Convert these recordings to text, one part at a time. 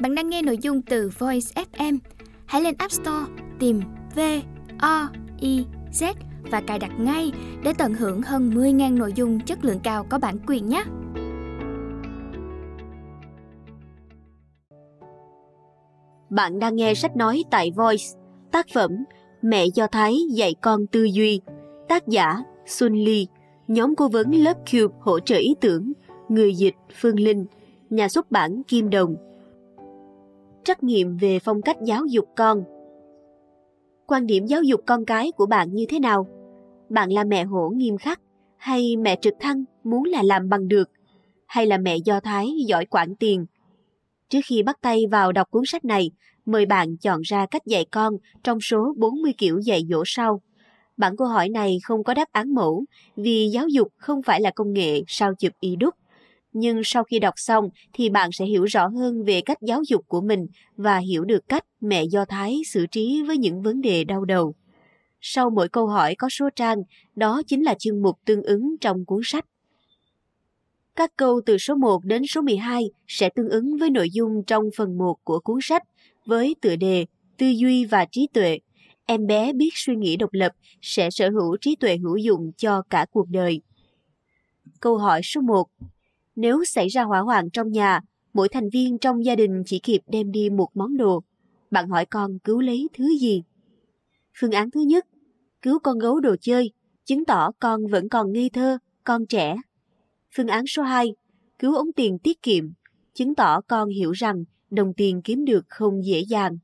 Bạn đang nghe nội dung từ Voice FM. Hãy lên App Store tìm V O I Z và cài đặt ngay để tận hưởng hơn 10.000 nội dung chất lượng cao có bản quyền nhé. Bạn đang nghe sách nói tại Voice, tác phẩm Mẹ Do Thái dạy con tư duy, tác giả Sun Lee, nhóm cố vấn lớp Cube hỗ trợ ý tưởng, người dịch Phương Linh, nhà xuất bản Kim Đồng – trắc nghiệm về phong cách giáo dục con. Quan điểm giáo dục con cái của bạn như thế nào? Bạn là mẹ hổ nghiêm khắc hay mẹ trực thăng muốn là làm bằng được hay là mẹ do thái giỏi quản tiền? Trước khi bắt tay vào đọc cuốn sách này, mời bạn chọn ra cách dạy con trong số 40 kiểu dạy dỗ sau. Bản câu hỏi này không có đáp án mẫu vì giáo dục không phải là công nghệ sao chụp y đúc nhưng sau khi đọc xong thì bạn sẽ hiểu rõ hơn về cách giáo dục của mình và hiểu được cách mẹ Do Thái xử trí với những vấn đề đau đầu. Sau mỗi câu hỏi có số trang, đó chính là chương mục tương ứng trong cuốn sách. Các câu từ số 1 đến số 12 sẽ tương ứng với nội dung trong phần 1 của cuốn sách với tựa đề Tư duy và trí tuệ. Em bé biết suy nghĩ độc lập sẽ sở hữu trí tuệ hữu dụng cho cả cuộc đời. Câu hỏi số 1 nếu xảy ra hỏa hoạn trong nhà, mỗi thành viên trong gia đình chỉ kịp đem đi một món đồ. Bạn hỏi con cứu lấy thứ gì? Phương án thứ nhất, cứu con gấu đồ chơi, chứng tỏ con vẫn còn ngây thơ, con trẻ. Phương án số 2, cứu ống tiền tiết kiệm, chứng tỏ con hiểu rằng đồng tiền kiếm được không dễ dàng.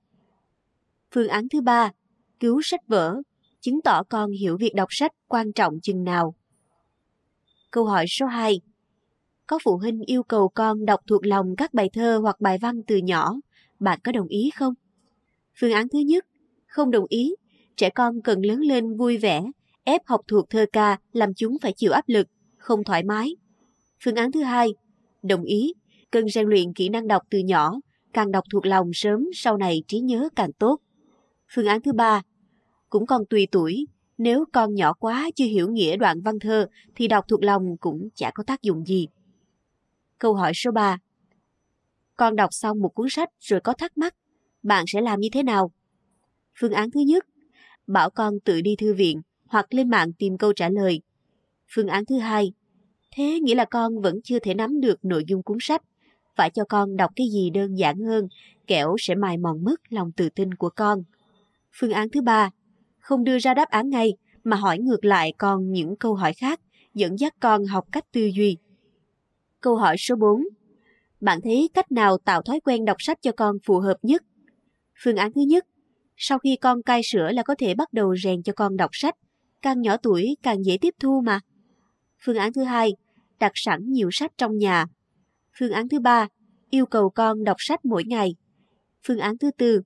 Phương án thứ ba, cứu sách vở, chứng tỏ con hiểu việc đọc sách quan trọng chừng nào. Câu hỏi số 2 có phụ huynh yêu cầu con đọc thuộc lòng các bài thơ hoặc bài văn từ nhỏ. Bạn có đồng ý không? Phương án thứ nhất, không đồng ý. Trẻ con cần lớn lên vui vẻ, ép học thuộc thơ ca làm chúng phải chịu áp lực, không thoải mái. Phương án thứ hai, đồng ý, cần rèn luyện kỹ năng đọc từ nhỏ, càng đọc thuộc lòng sớm sau này trí nhớ càng tốt. Phương án thứ ba, cũng còn tùy tuổi, nếu con nhỏ quá chưa hiểu nghĩa đoạn văn thơ thì đọc thuộc lòng cũng chả có tác dụng gì. Câu hỏi số 3 Con đọc xong một cuốn sách rồi có thắc mắc, bạn sẽ làm như thế nào? Phương án thứ nhất, bảo con tự đi thư viện hoặc lên mạng tìm câu trả lời. Phương án thứ hai, thế nghĩa là con vẫn chưa thể nắm được nội dung cuốn sách, phải cho con đọc cái gì đơn giản hơn, kẻo sẽ mài mòn mất lòng tự tin của con. Phương án thứ ba, không đưa ra đáp án ngay mà hỏi ngược lại con những câu hỏi khác, dẫn dắt con học cách tư duy câu hỏi số 4. Bạn thấy cách nào tạo thói quen đọc sách cho con phù hợp nhất? Phương án thứ nhất, sau khi con cai sữa là có thể bắt đầu rèn cho con đọc sách, càng nhỏ tuổi càng dễ tiếp thu mà. Phương án thứ hai, đặt sẵn nhiều sách trong nhà. Phương án thứ ba, yêu cầu con đọc sách mỗi ngày. Phương án thứ tư,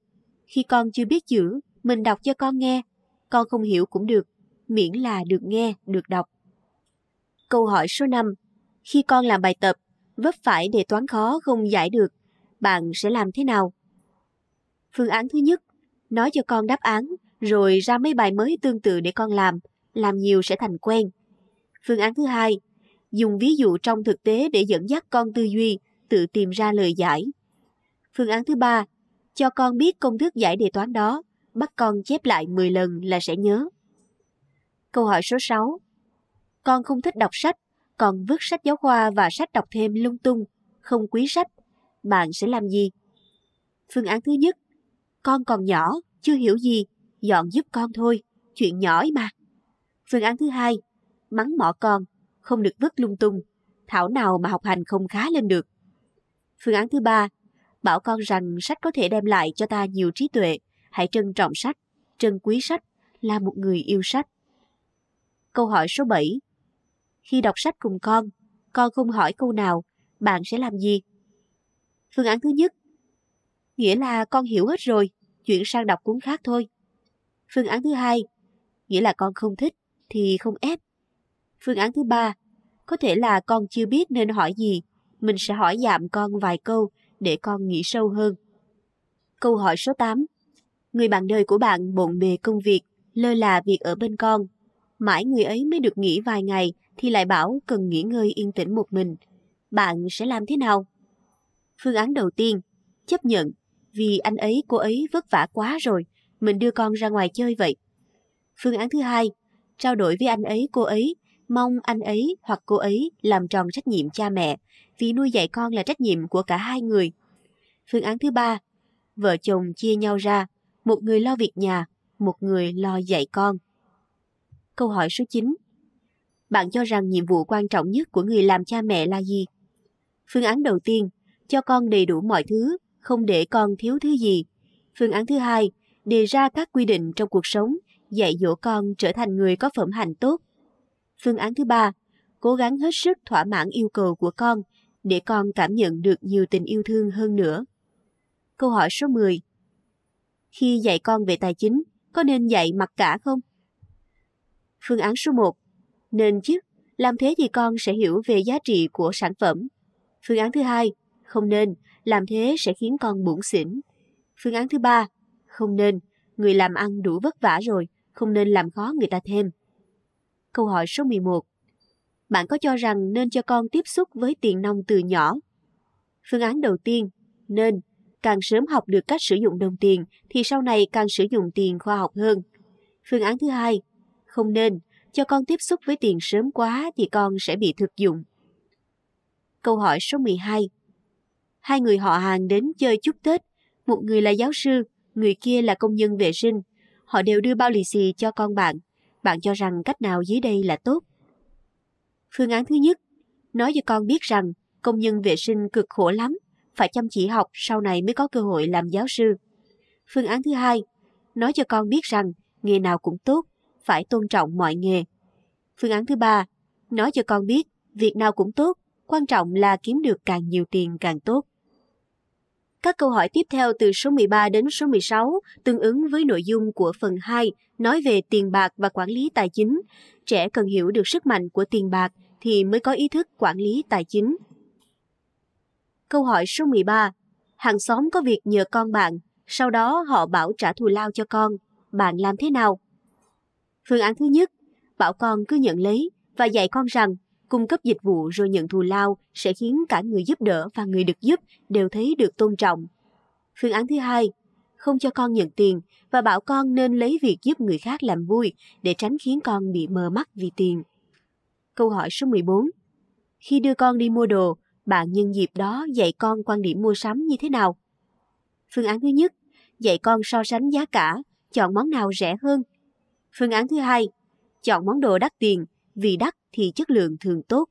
khi con chưa biết chữ, mình đọc cho con nghe, con không hiểu cũng được, miễn là được nghe, được đọc. Câu hỏi số 5 khi con làm bài tập, vấp phải đề toán khó không giải được, bạn sẽ làm thế nào? Phương án thứ nhất, nói cho con đáp án, rồi ra mấy bài mới tương tự để con làm, làm nhiều sẽ thành quen. Phương án thứ hai, dùng ví dụ trong thực tế để dẫn dắt con tư duy, tự tìm ra lời giải. Phương án thứ ba, cho con biết công thức giải đề toán đó, bắt con chép lại 10 lần là sẽ nhớ. Câu hỏi số 6. Con không thích đọc sách, còn vứt sách giáo khoa và sách đọc thêm lung tung, không quý sách, bạn sẽ làm gì? Phương án thứ nhất, con còn nhỏ, chưa hiểu gì, dọn giúp con thôi, chuyện nhỏ ấy mà. Phương án thứ hai, mắng mỏ con, không được vứt lung tung, thảo nào mà học hành không khá lên được. Phương án thứ ba, bảo con rằng sách có thể đem lại cho ta nhiều trí tuệ, hãy trân trọng sách, trân quý sách, là một người yêu sách. Câu hỏi số 7. Khi đọc sách cùng con, con không hỏi câu nào, bạn sẽ làm gì? Phương án thứ nhất, nghĩa là con hiểu hết rồi, chuyển sang đọc cuốn khác thôi. Phương án thứ hai, nghĩa là con không thích thì không ép. Phương án thứ ba, có thể là con chưa biết nên hỏi gì, mình sẽ hỏi dạm con vài câu để con nghĩ sâu hơn. Câu hỏi số 8. Người bạn đời của bạn bộn bề công việc, lơ là việc ở bên con Mãi người ấy mới được nghỉ vài ngày thì lại bảo cần nghỉ ngơi yên tĩnh một mình. Bạn sẽ làm thế nào? Phương án đầu tiên, chấp nhận. Vì anh ấy, cô ấy vất vả quá rồi, mình đưa con ra ngoài chơi vậy. Phương án thứ hai, trao đổi với anh ấy, cô ấy, mong anh ấy hoặc cô ấy làm tròn trách nhiệm cha mẹ, vì nuôi dạy con là trách nhiệm của cả hai người. Phương án thứ ba, vợ chồng chia nhau ra, một người lo việc nhà, một người lo dạy con câu hỏi số 9. Bạn cho rằng nhiệm vụ quan trọng nhất của người làm cha mẹ là gì? Phương án đầu tiên, cho con đầy đủ mọi thứ, không để con thiếu thứ gì. Phương án thứ hai, đề ra các quy định trong cuộc sống, dạy dỗ con trở thành người có phẩm hạnh tốt. Phương án thứ ba, cố gắng hết sức thỏa mãn yêu cầu của con để con cảm nhận được nhiều tình yêu thương hơn nữa. Câu hỏi số 10. Khi dạy con về tài chính, có nên dạy mặc cả không? Phương án số 1. Nên chứ, làm thế thì con sẽ hiểu về giá trị của sản phẩm. Phương án thứ hai, không nên, làm thế sẽ khiến con buồn xỉn. Phương án thứ ba, không nên, người làm ăn đủ vất vả rồi, không nên làm khó người ta thêm. Câu hỏi số 11. Bạn có cho rằng nên cho con tiếp xúc với tiền nông từ nhỏ? Phương án đầu tiên, nên, càng sớm học được cách sử dụng đồng tiền thì sau này càng sử dụng tiền khoa học hơn. Phương án thứ hai, không nên, cho con tiếp xúc với tiền sớm quá thì con sẽ bị thực dụng. Câu hỏi số 12 Hai người họ hàng đến chơi chúc Tết, một người là giáo sư, người kia là công nhân vệ sinh. Họ đều đưa bao lì xì cho con bạn. Bạn cho rằng cách nào dưới đây là tốt? Phương án thứ nhất, nói cho con biết rằng công nhân vệ sinh cực khổ lắm, phải chăm chỉ học sau này mới có cơ hội làm giáo sư. Phương án thứ hai, nói cho con biết rằng nghề nào cũng tốt, phải tôn trọng mọi nghề. Phương án thứ ba, nói cho con biết, việc nào cũng tốt, quan trọng là kiếm được càng nhiều tiền càng tốt. Các câu hỏi tiếp theo từ số 13 đến số 16 tương ứng với nội dung của phần 2 nói về tiền bạc và quản lý tài chính. Trẻ cần hiểu được sức mạnh của tiền bạc thì mới có ý thức quản lý tài chính. Câu hỏi số 13. Hàng xóm có việc nhờ con bạn, sau đó họ bảo trả thù lao cho con. Bạn làm thế nào? Phương án thứ nhất, bảo con cứ nhận lấy và dạy con rằng cung cấp dịch vụ rồi nhận thù lao sẽ khiến cả người giúp đỡ và người được giúp đều thấy được tôn trọng. Phương án thứ hai, không cho con nhận tiền và bảo con nên lấy việc giúp người khác làm vui để tránh khiến con bị mờ mắt vì tiền. Câu hỏi số 14. Khi đưa con đi mua đồ, bạn nhân dịp đó dạy con quan điểm mua sắm như thế nào? Phương án thứ nhất, dạy con so sánh giá cả, chọn món nào rẻ hơn Phương án thứ hai, chọn món đồ đắt tiền, vì đắt thì chất lượng thường tốt.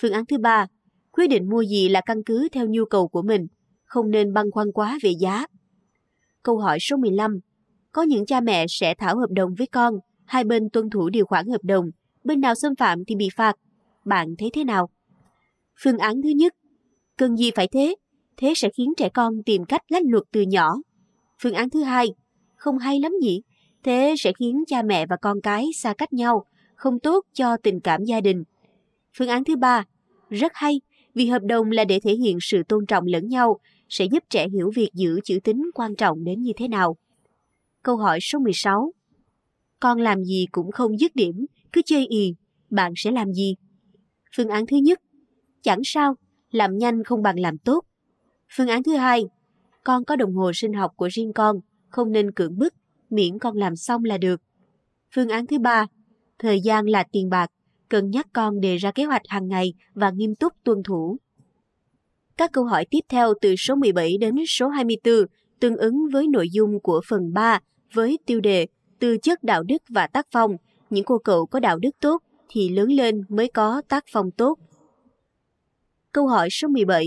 Phương án thứ ba, quyết định mua gì là căn cứ theo nhu cầu của mình, không nên băn khoăn quá về giá. Câu hỏi số 15. Có những cha mẹ sẽ thảo hợp đồng với con, hai bên tuân thủ điều khoản hợp đồng, bên nào xâm phạm thì bị phạt. Bạn thấy thế nào? Phương án thứ nhất, cần gì phải thế? Thế sẽ khiến trẻ con tìm cách lách luật từ nhỏ. Phương án thứ hai, không hay lắm nhỉ? Thế sẽ khiến cha mẹ và con cái xa cách nhau, không tốt cho tình cảm gia đình. Phương án thứ ba, rất hay vì hợp đồng là để thể hiện sự tôn trọng lẫn nhau, sẽ giúp trẻ hiểu việc giữ chữ tín quan trọng đến như thế nào. Câu hỏi số 16 Con làm gì cũng không dứt điểm, cứ chơi ì, bạn sẽ làm gì? Phương án thứ nhất Chẳng sao, làm nhanh không bằng làm tốt. Phương án thứ hai Con có đồng hồ sinh học của riêng con, không nên cưỡng bức miễn con làm xong là được. Phương án thứ ba, thời gian là tiền bạc, cần nhắc con đề ra kế hoạch hàng ngày và nghiêm túc tuân thủ. Các câu hỏi tiếp theo từ số 17 đến số 24 tương ứng với nội dung của phần 3 với tiêu đề Tư chất đạo đức và tác phong, những cô cậu có đạo đức tốt thì lớn lên mới có tác phong tốt. Câu hỏi số 17.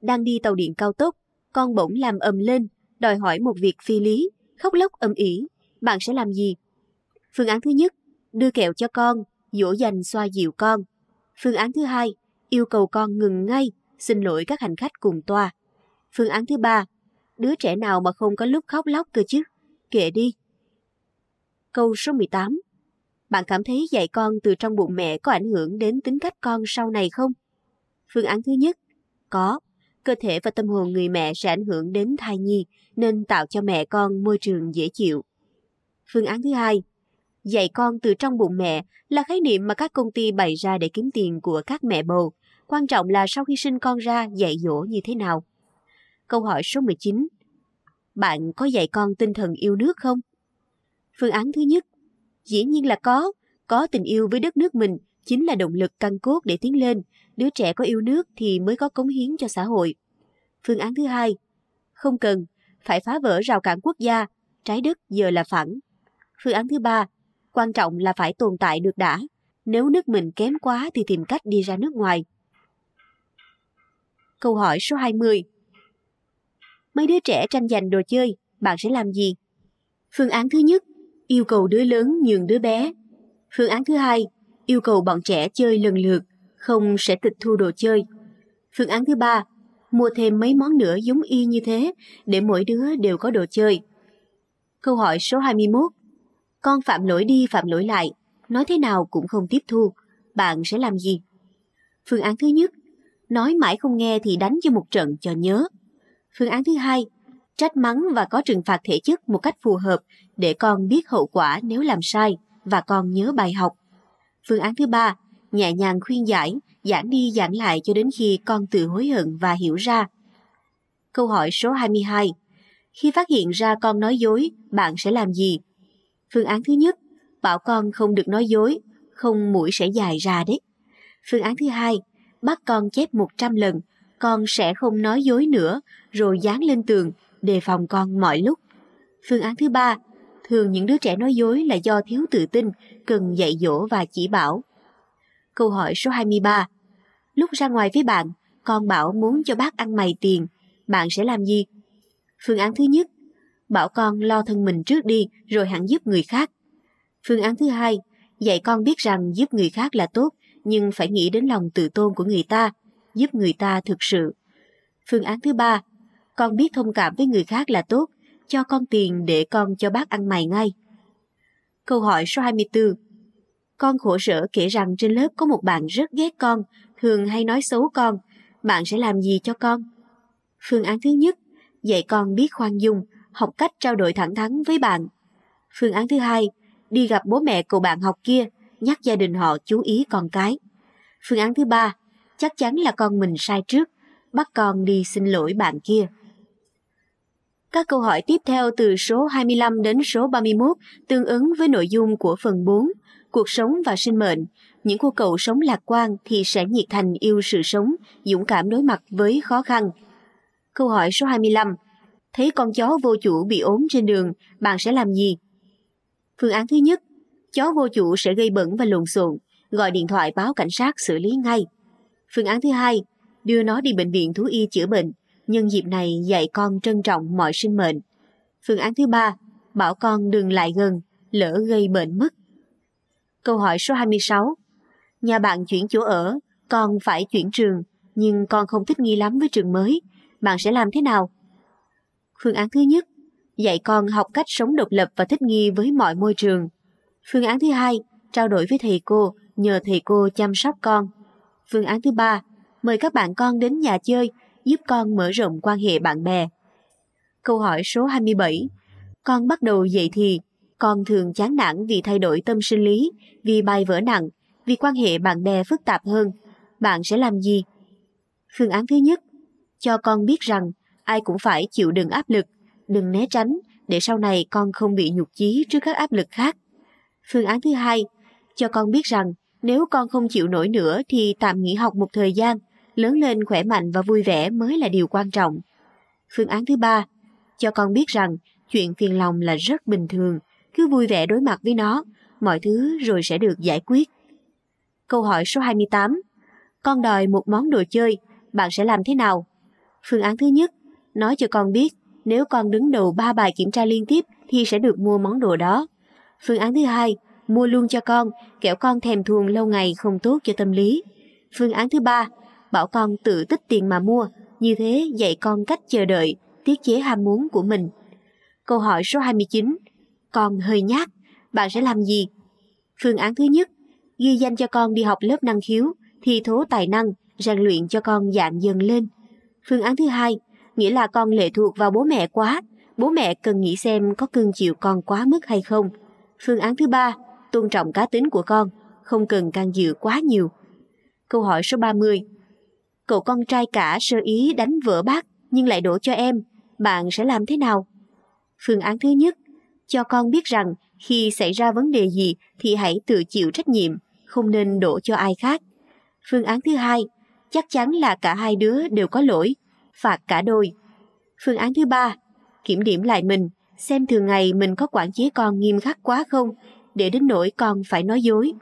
Đang đi tàu điện cao tốc, con bỗng làm ầm lên, đòi hỏi một việc phi lý khóc lóc âm ỉ, bạn sẽ làm gì? Phương án thứ nhất, đưa kẹo cho con, dỗ dành xoa dịu con. Phương án thứ hai, yêu cầu con ngừng ngay, xin lỗi các hành khách cùng toa. Phương án thứ ba, đứa trẻ nào mà không có lúc khóc lóc cơ chứ, kệ đi. Câu số 18 Bạn cảm thấy dạy con từ trong bụng mẹ có ảnh hưởng đến tính cách con sau này không? Phương án thứ nhất, có. Cơ thể và tâm hồn người mẹ sẽ ảnh hưởng đến thai nhi, nên tạo cho mẹ con môi trường dễ chịu. Phương án thứ hai, dạy con từ trong bụng mẹ là khái niệm mà các công ty bày ra để kiếm tiền của các mẹ bầu. Quan trọng là sau khi sinh con ra dạy dỗ như thế nào. Câu hỏi số 19. Bạn có dạy con tinh thần yêu nước không? Phương án thứ nhất, dĩ nhiên là có. Có tình yêu với đất nước mình chính là động lực căn cốt để tiến lên. Đứa trẻ có yêu nước thì mới có cống hiến cho xã hội. Phương án thứ hai, không cần, phải phá vỡ rào cản quốc gia, trái đất giờ là phẳng. Phương án thứ ba, quan trọng là phải tồn tại được đã. Nếu nước mình kém quá thì tìm cách đi ra nước ngoài. Câu hỏi số 20 Mấy đứa trẻ tranh giành đồ chơi, bạn sẽ làm gì? Phương án thứ nhất, yêu cầu đứa lớn nhường đứa bé. Phương án thứ hai, yêu cầu bọn trẻ chơi lần lượt, không sẽ tịch thu đồ chơi. Phương án thứ ba, mua thêm mấy món nữa giống y như thế để mỗi đứa đều có đồ chơi. Câu hỏi số 21 Con phạm lỗi đi phạm lỗi lại, nói thế nào cũng không tiếp thu, bạn sẽ làm gì? Phương án thứ nhất, nói mãi không nghe thì đánh cho một trận cho nhớ. Phương án thứ hai, trách mắng và có trừng phạt thể chất một cách phù hợp để con biết hậu quả nếu làm sai và con nhớ bài học. Phương án thứ ba, nhẹ nhàng khuyên giải giảng đi giảng lại cho đến khi con tự hối hận và hiểu ra. Câu hỏi số 22. Khi phát hiện ra con nói dối, bạn sẽ làm gì? Phương án thứ nhất, bảo con không được nói dối, không mũi sẽ dài ra đấy. Phương án thứ hai, bắt con chép 100 lần, con sẽ không nói dối nữa, rồi dán lên tường, đề phòng con mọi lúc. Phương án thứ ba, thường những đứa trẻ nói dối là do thiếu tự tin, cần dạy dỗ và chỉ bảo. Câu hỏi số 23 lúc ra ngoài với bạn, con bảo muốn cho bác ăn mày tiền, bạn sẽ làm gì? Phương án thứ nhất, bảo con lo thân mình trước đi rồi hẳn giúp người khác. Phương án thứ hai, dạy con biết rằng giúp người khác là tốt, nhưng phải nghĩ đến lòng tự tôn của người ta, giúp người ta thực sự. Phương án thứ ba, con biết thông cảm với người khác là tốt, cho con tiền để con cho bác ăn mày ngay. Câu hỏi số 24 Con khổ sở kể rằng trên lớp có một bạn rất ghét con Hương hay nói xấu con, bạn sẽ làm gì cho con? Phương án thứ nhất, dạy con biết khoan dung, học cách trao đổi thẳng thắn với bạn. Phương án thứ hai, đi gặp bố mẹ của bạn học kia, nhắc gia đình họ chú ý con cái. Phương án thứ ba, chắc chắn là con mình sai trước, bắt con đi xin lỗi bạn kia. Các câu hỏi tiếp theo từ số 25 đến số 31 tương ứng với nội dung của phần 4, cuộc sống và sinh mệnh, những cô cậu sống lạc quan thì sẽ nhiệt thành yêu sự sống, dũng cảm đối mặt với khó khăn. Câu hỏi số 25. Thấy con chó vô chủ bị ốm trên đường, bạn sẽ làm gì? Phương án thứ nhất, chó vô chủ sẽ gây bẩn và lộn xộn, gọi điện thoại báo cảnh sát xử lý ngay. Phương án thứ hai, đưa nó đi bệnh viện thú y chữa bệnh, nhân dịp này dạy con trân trọng mọi sinh mệnh. Phương án thứ ba, bảo con đừng lại gần, lỡ gây bệnh mất. Câu hỏi số 26. Nhà bạn chuyển chỗ ở, con phải chuyển trường, nhưng con không thích nghi lắm với trường mới. Bạn sẽ làm thế nào? Phương án thứ nhất, dạy con học cách sống độc lập và thích nghi với mọi môi trường. Phương án thứ hai, trao đổi với thầy cô, nhờ thầy cô chăm sóc con. Phương án thứ ba, mời các bạn con đến nhà chơi, giúp con mở rộng quan hệ bạn bè. Câu hỏi số 27. Con bắt đầu dậy thì, con thường chán nản vì thay đổi tâm sinh lý, vì bài vỡ nặng, vì quan hệ bạn bè phức tạp hơn, bạn sẽ làm gì? Phương án thứ nhất, cho con biết rằng ai cũng phải chịu đựng áp lực, đừng né tránh để sau này con không bị nhục chí trước các áp lực khác. Phương án thứ hai, cho con biết rằng nếu con không chịu nổi nữa thì tạm nghỉ học một thời gian, lớn lên khỏe mạnh và vui vẻ mới là điều quan trọng. Phương án thứ ba, cho con biết rằng chuyện phiền lòng là rất bình thường, cứ vui vẻ đối mặt với nó, mọi thứ rồi sẽ được giải quyết. Câu hỏi số 28. Con đòi một món đồ chơi, bạn sẽ làm thế nào? Phương án thứ nhất, nói cho con biết nếu con đứng đầu 3 bài kiểm tra liên tiếp thì sẽ được mua món đồ đó. Phương án thứ hai, mua luôn cho con, kẻo con thèm thuồng lâu ngày không tốt cho tâm lý. Phương án thứ ba, bảo con tự tích tiền mà mua, như thế dạy con cách chờ đợi, tiết chế ham muốn của mình. Câu hỏi số 29, con hơi nhát, bạn sẽ làm gì? Phương án thứ nhất, ghi danh cho con đi học lớp năng khiếu, thi thố tài năng, rèn luyện cho con dạng dần lên. Phương án thứ hai, nghĩa là con lệ thuộc vào bố mẹ quá, bố mẹ cần nghĩ xem có cưng chịu con quá mức hay không. Phương án thứ ba, tôn trọng cá tính của con, không cần can dự quá nhiều. Câu hỏi số 30 Cậu con trai cả sơ ý đánh vỡ bát nhưng lại đổ cho em, bạn sẽ làm thế nào? Phương án thứ nhất, cho con biết rằng khi xảy ra vấn đề gì thì hãy tự chịu trách nhiệm không nên đổ cho ai khác. Phương án thứ hai, chắc chắn là cả hai đứa đều có lỗi, phạt cả đôi. Phương án thứ ba, kiểm điểm lại mình, xem thường ngày mình có quản chế con nghiêm khắc quá không, để đến nỗi con phải nói dối.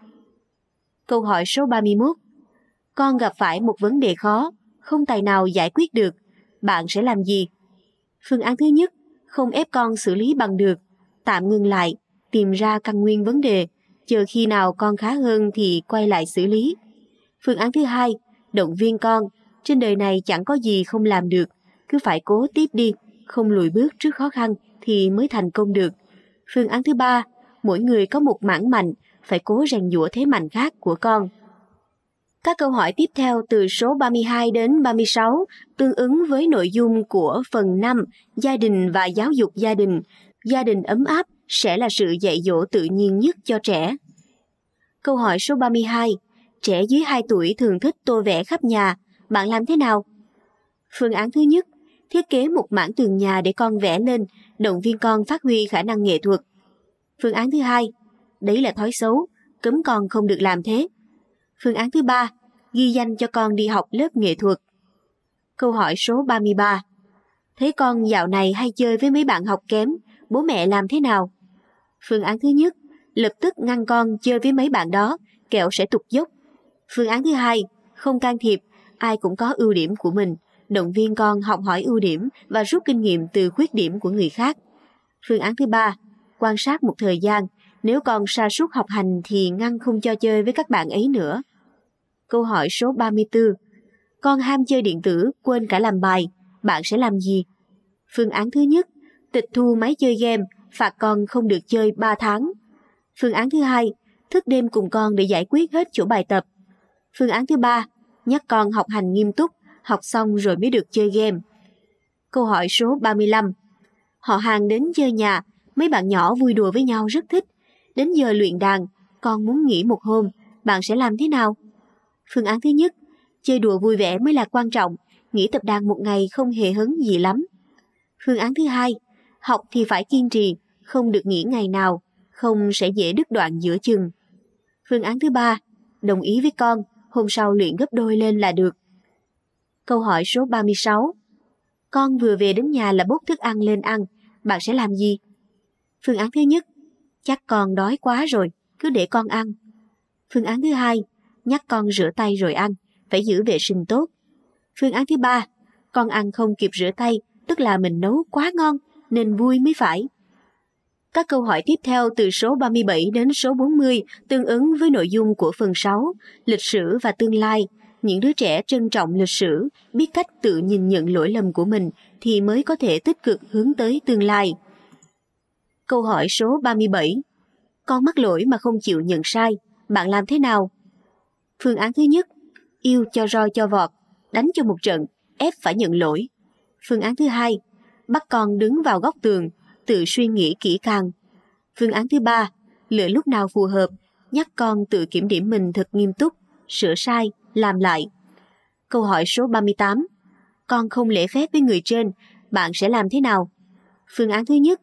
Câu hỏi số 31 Con gặp phải một vấn đề khó, không tài nào giải quyết được, bạn sẽ làm gì? Phương án thứ nhất, không ép con xử lý bằng được, tạm ngừng lại, tìm ra căn nguyên vấn đề, chờ khi nào con khá hơn thì quay lại xử lý. Phương án thứ hai, động viên con, trên đời này chẳng có gì không làm được, cứ phải cố tiếp đi, không lùi bước trước khó khăn thì mới thành công được. Phương án thứ ba, mỗi người có một mảng mạnh, phải cố rèn giũa thế mạnh khác của con. Các câu hỏi tiếp theo từ số 32 đến 36 tương ứng với nội dung của phần 5 Gia đình và giáo dục gia đình. Gia đình ấm áp sẽ là sự dạy dỗ tự nhiên nhất cho trẻ. Câu hỏi số 32. Trẻ dưới 2 tuổi thường thích tô vẽ khắp nhà, bạn làm thế nào? Phương án thứ nhất, thiết kế một mảng tường nhà để con vẽ lên, động viên con phát huy khả năng nghệ thuật. Phương án thứ hai, đấy là thói xấu, cấm con không được làm thế. Phương án thứ ba, ghi danh cho con đi học lớp nghệ thuật. Câu hỏi số 33. Thấy con dạo này hay chơi với mấy bạn học kém, bố mẹ làm thế nào? Phương án thứ nhất, lập tức ngăn con chơi với mấy bạn đó, kẹo sẽ tục dốc. Phương án thứ hai, không can thiệp, ai cũng có ưu điểm của mình, động viên con học hỏi ưu điểm và rút kinh nghiệm từ khuyết điểm của người khác. Phương án thứ ba, quan sát một thời gian, nếu con sa sút học hành thì ngăn không cho chơi với các bạn ấy nữa. Câu hỏi số 34. Con ham chơi điện tử, quên cả làm bài, bạn sẽ làm gì? Phương án thứ nhất, tịch thu máy chơi game phạt con không được chơi 3 tháng. Phương án thứ hai, thức đêm cùng con để giải quyết hết chỗ bài tập. Phương án thứ ba, nhắc con học hành nghiêm túc, học xong rồi mới được chơi game. Câu hỏi số 35. Họ hàng đến chơi nhà, mấy bạn nhỏ vui đùa với nhau rất thích. Đến giờ luyện đàn, con muốn nghỉ một hôm, bạn sẽ làm thế nào? Phương án thứ nhất, chơi đùa vui vẻ mới là quan trọng, nghỉ tập đàn một ngày không hề hứng gì lắm. Phương án thứ hai, học thì phải kiên trì, không được nghỉ ngày nào, không sẽ dễ đứt đoạn giữa chừng. Phương án thứ ba, đồng ý với con, hôm sau luyện gấp đôi lên là được. Câu hỏi số 36 Con vừa về đến nhà là bốc thức ăn lên ăn, bạn sẽ làm gì? Phương án thứ nhất, chắc con đói quá rồi, cứ để con ăn. Phương án thứ hai, nhắc con rửa tay rồi ăn, phải giữ vệ sinh tốt. Phương án thứ ba, con ăn không kịp rửa tay, tức là mình nấu quá ngon, nên vui mới phải. Các câu hỏi tiếp theo từ số 37 đến số 40 tương ứng với nội dung của phần 6, lịch sử và tương lai. Những đứa trẻ trân trọng lịch sử, biết cách tự nhìn nhận lỗi lầm của mình thì mới có thể tích cực hướng tới tương lai. Câu hỏi số 37. Con mắc lỗi mà không chịu nhận sai, bạn làm thế nào? Phương án thứ nhất, yêu cho roi cho vọt, đánh cho một trận, ép phải nhận lỗi. Phương án thứ hai, bắt con đứng vào góc tường, tự suy nghĩ kỹ càng. Phương án thứ ba, lựa lúc nào phù hợp, nhắc con tự kiểm điểm mình thật nghiêm túc, sửa sai, làm lại. Câu hỏi số 38, con không lễ phép với người trên, bạn sẽ làm thế nào? Phương án thứ nhất,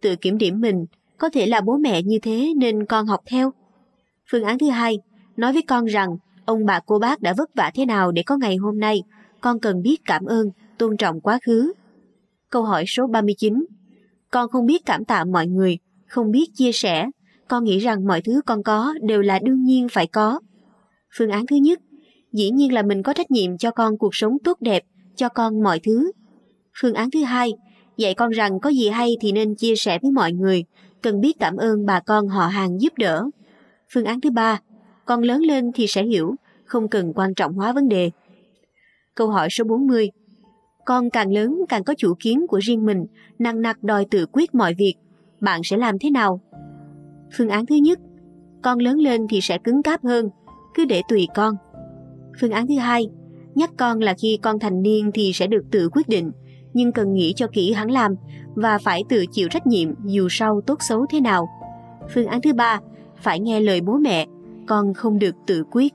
tự kiểm điểm mình, có thể là bố mẹ như thế nên con học theo. Phương án thứ hai, nói với con rằng ông bà cô bác đã vất vả thế nào để có ngày hôm nay, con cần biết cảm ơn, tôn trọng quá khứ, câu hỏi số 39. Con không biết cảm tạ mọi người, không biết chia sẻ. Con nghĩ rằng mọi thứ con có đều là đương nhiên phải có. Phương án thứ nhất, dĩ nhiên là mình có trách nhiệm cho con cuộc sống tốt đẹp, cho con mọi thứ. Phương án thứ hai, dạy con rằng có gì hay thì nên chia sẻ với mọi người, cần biết cảm ơn bà con họ hàng giúp đỡ. Phương án thứ ba, con lớn lên thì sẽ hiểu, không cần quan trọng hóa vấn đề. Câu hỏi số 40. Con càng lớn càng có chủ kiến của riêng mình, năng nặc đòi tự quyết mọi việc. Bạn sẽ làm thế nào? Phương án thứ nhất, con lớn lên thì sẽ cứng cáp hơn, cứ để tùy con. Phương án thứ hai, nhắc con là khi con thành niên thì sẽ được tự quyết định, nhưng cần nghĩ cho kỹ hắn làm và phải tự chịu trách nhiệm dù sau tốt xấu thế nào. Phương án thứ ba, phải nghe lời bố mẹ, con không được tự quyết.